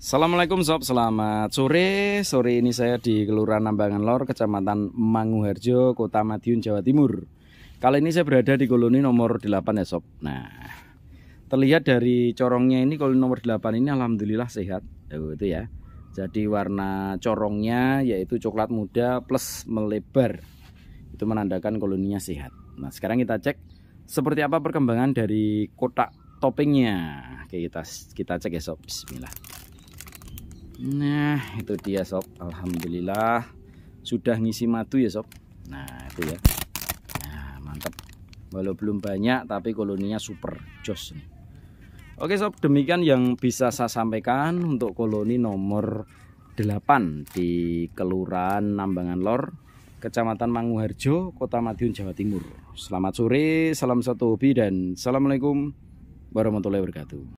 Assalamualaikum sob, selamat sore. Sore ini saya di Kelurahan Nambangan Lor, Kecamatan Manguharjo, Kota Madiun, Jawa Timur. Kali ini saya berada di koloni nomor 8 ya sob. Nah, terlihat dari corongnya ini koloni nomor 8 ini alhamdulillah sehat. Tuh, itu ya. Jadi warna corongnya yaitu coklat muda plus melebar. Itu menandakan koloninya sehat. Nah, sekarang kita cek seperti apa perkembangan dari kotak toppingnya. Oke, kita kita cek ya sob. Bismillah. Nah, itu dia sob. Alhamdulillah sudah ngisi madu ya sob. Nah, itu ya. Nah, mantap. Walau belum banyak tapi koloninya super jos nih. Oke sob, demikian yang bisa saya sampaikan untuk koloni nomor 8 di Kelurahan Nambangan Lor, Kecamatan Manguharjo, Kota Madiun, Jawa Timur. Selamat sore, salam satu hobi dan Assalamualaikum warahmatullahi wabarakatuh.